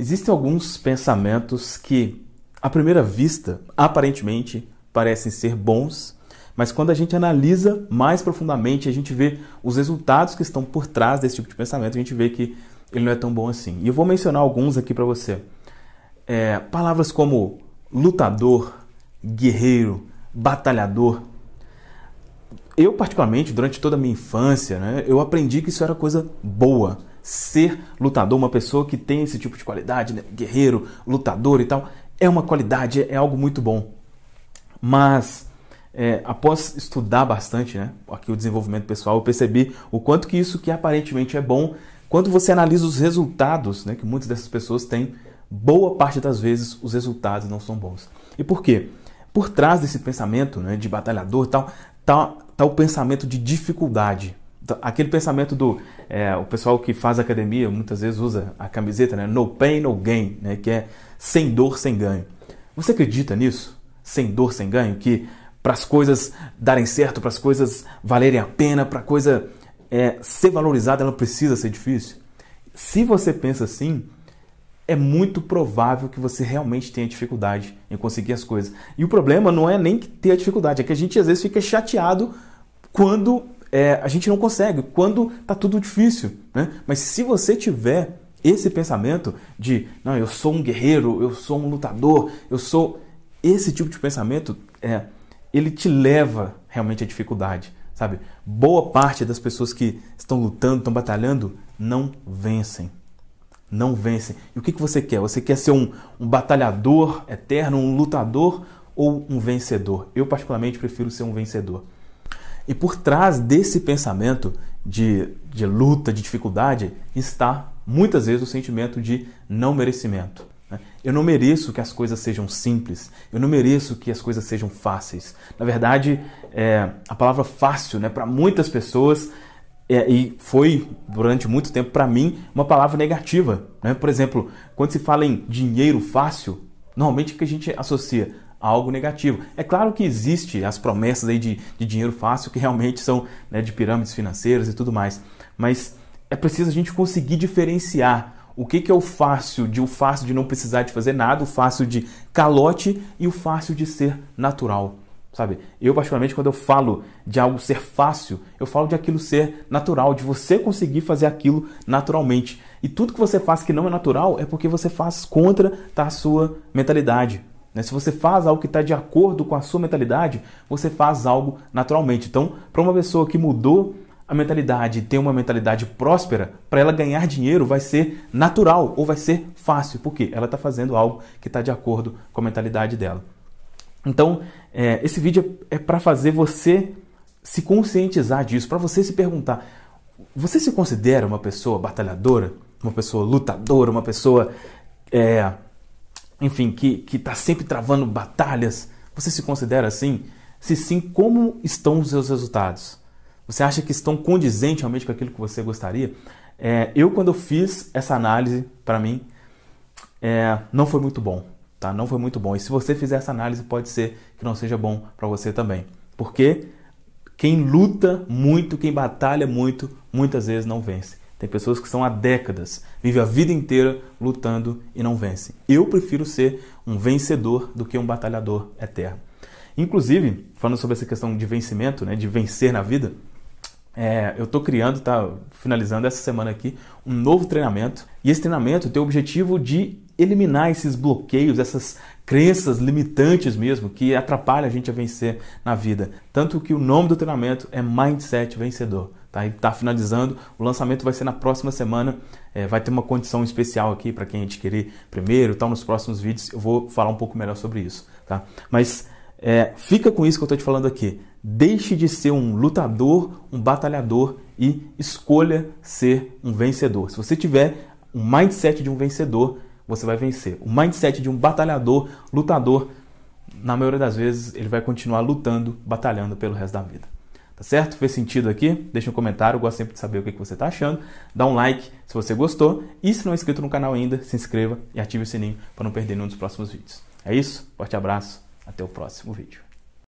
Existem alguns pensamentos que, à primeira vista, aparentemente parecem ser bons, mas quando a gente analisa mais profundamente, a gente vê os resultados que estão por trás desse tipo de pensamento, a gente vê que ele não é tão bom assim. E eu vou mencionar alguns aqui para você. É, palavras como lutador, guerreiro, batalhador. Eu, particularmente, durante toda a minha infância, né, eu aprendi que isso era coisa boa ser lutador, uma pessoa que tem esse tipo de qualidade, né? guerreiro, lutador e tal, é uma qualidade, é algo muito bom. Mas é, após estudar bastante, né, aqui o desenvolvimento pessoal, eu percebi o quanto que isso que aparentemente é bom, quando você analisa os resultados, né, que muitas dessas pessoas têm, boa parte das vezes os resultados não são bons. E por quê? Por trás desse pensamento né, de batalhador tal, tal, tá, tá o pensamento de dificuldade. Então, aquele pensamento do é, o pessoal que faz academia muitas vezes usa a camiseta né no pain no gain né que é sem dor sem ganho você acredita nisso sem dor sem ganho que para as coisas darem certo para as coisas valerem a pena para a coisa é, ser valorizada ela precisa ser difícil se você pensa assim é muito provável que você realmente tenha dificuldade em conseguir as coisas e o problema não é nem ter a dificuldade é que a gente às vezes fica chateado quando é, a gente não consegue quando está tudo difícil, né? Mas se você tiver esse pensamento de não, eu sou um guerreiro, eu sou um lutador, eu sou esse tipo de pensamento é ele te leva realmente à dificuldade, sabe? Boa parte das pessoas que estão lutando, estão batalhando, não vencem. Não vencem. E o que, que você quer? Você quer ser um, um batalhador eterno, um lutador ou um vencedor? Eu, particularmente, prefiro ser um vencedor. E por trás desse pensamento de, de luta, de dificuldade, está muitas vezes o sentimento de não merecimento. Né? Eu não mereço que as coisas sejam simples, eu não mereço que as coisas sejam fáceis. Na verdade, é, a palavra fácil, né, para muitas pessoas, é, e foi durante muito tempo para mim, uma palavra negativa. Né? Por exemplo, quando se fala em dinheiro fácil, normalmente o que a gente associa? algo negativo. É claro que existe as promessas aí de, de dinheiro fácil que realmente são né, de pirâmides financeiras e tudo mais, mas é preciso a gente conseguir diferenciar o que, que é o fácil de o fácil de não precisar de fazer nada, o fácil de calote e o fácil de ser natural. Sabe? Eu, particularmente, quando eu falo de algo ser fácil, eu falo de aquilo ser natural, de você conseguir fazer aquilo naturalmente. E tudo que você faz que não é natural é porque você faz contra a sua mentalidade. Né? Se você faz algo que está de acordo com a sua mentalidade, você faz algo naturalmente. Então, para uma pessoa que mudou a mentalidade, tem uma mentalidade próspera, para ela ganhar dinheiro vai ser natural ou vai ser fácil, porque ela está fazendo algo que está de acordo com a mentalidade dela. Então, é, esse vídeo é, é para fazer você se conscientizar disso, para você se perguntar: você se considera uma pessoa batalhadora, uma pessoa lutadora, uma pessoa é, enfim, que está sempre travando batalhas? Você se considera assim? Se sim, como estão os seus resultados? Você acha que estão condizentes realmente com aquilo que você gostaria? É, eu, quando eu fiz essa análise, para mim, é, não foi muito bom. Tá? Não foi muito bom. E se você fizer essa análise, pode ser que não seja bom para você também. Porque quem luta muito, quem batalha muito, muitas vezes não vence. Tem pessoas que são há décadas, vivem a vida inteira lutando e não vencem. Eu prefiro ser um vencedor do que um batalhador eterno. Inclusive, falando sobre essa questão de vencimento, né, de vencer na vida, é, eu estou criando, tá finalizando essa semana aqui, um novo treinamento. E esse treinamento tem o objetivo de eliminar esses bloqueios, essas crenças limitantes mesmo que atrapalham a gente a vencer na vida. Tanto que o nome do treinamento é Mindset Vencedor. Tá, e tá finalizando. O lançamento vai ser na próxima semana. É, vai ter uma condição especial aqui para quem adquirir primeiro, tal. Nos próximos vídeos eu vou falar um pouco melhor sobre isso, tá? Mas é, fica com isso que eu estou te falando aqui. Deixe de ser um lutador, um batalhador e escolha ser um vencedor. Se você tiver um mindset de um vencedor, você vai vencer. O mindset de um batalhador, lutador, na maioria das vezes, ele vai continuar lutando, batalhando pelo resto da vida. Tá certo? Fez sentido aqui? Deixa um comentário, eu gosto sempre de saber o que você está achando. Dá um like se você gostou. E se não é inscrito no canal ainda, se inscreva e ative o sininho para não perder nenhum dos próximos vídeos. É isso? Forte abraço, até o próximo vídeo.